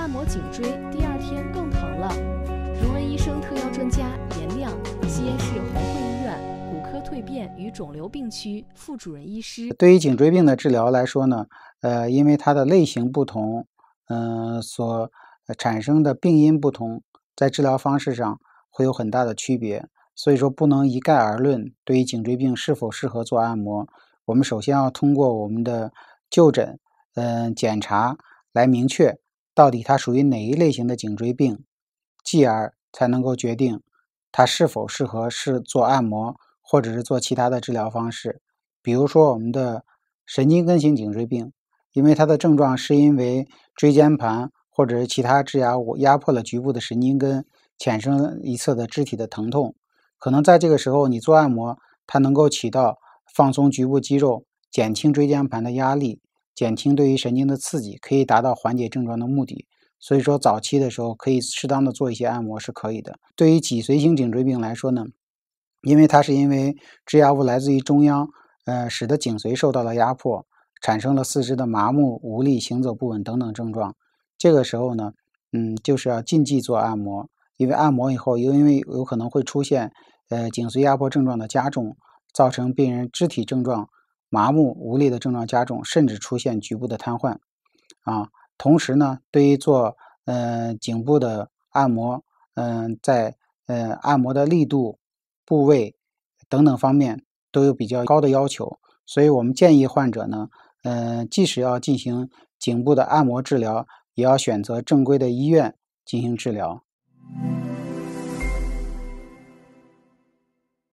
按摩颈椎，第二天更疼了。荣恩医生特邀专家严亮，西安市红会医院骨科蜕变与肿瘤病区副主任医师。对于颈椎病的治疗来说呢，呃，因为它的类型不同，嗯，所产生的病因不同，在治疗方式上会有很大的区别。所以说，不能一概而论。对于颈椎病是否适合做按摩，我们首先要通过我们的就诊，嗯，检查来明确。到底它属于哪一类型的颈椎病，继而才能够决定它是否适合是做按摩，或者是做其他的治疗方式。比如说我们的神经根型颈椎病，因为它的症状是因为椎间盘或者是其他致压物压迫了局部的神经根，产生一侧的肢体的疼痛。可能在这个时候你做按摩，它能够起到放松局部肌肉，减轻椎间盘的压力。减轻对于神经的刺激，可以达到缓解症状的目的。所以说，早期的时候可以适当的做一些按摩是可以的。对于脊髓型颈椎病来说呢，因为它是因为支压物来自于中央，呃，使得颈髓受到了压迫，产生了四肢的麻木、无力、行走不稳等等症状。这个时候呢，嗯，就是要禁忌做按摩，因为按摩以后又因为有可能会出现呃颈髓压迫症状的加重，造成病人肢体症状。麻木无力的症状加重，甚至出现局部的瘫痪啊！同时呢，对于做呃颈部的按摩，嗯，在呃按摩的力度、部位等等方面都有比较高的要求，所以我们建议患者呢，嗯，即使要进行颈部的按摩治疗，也要选择正规的医院进行治疗。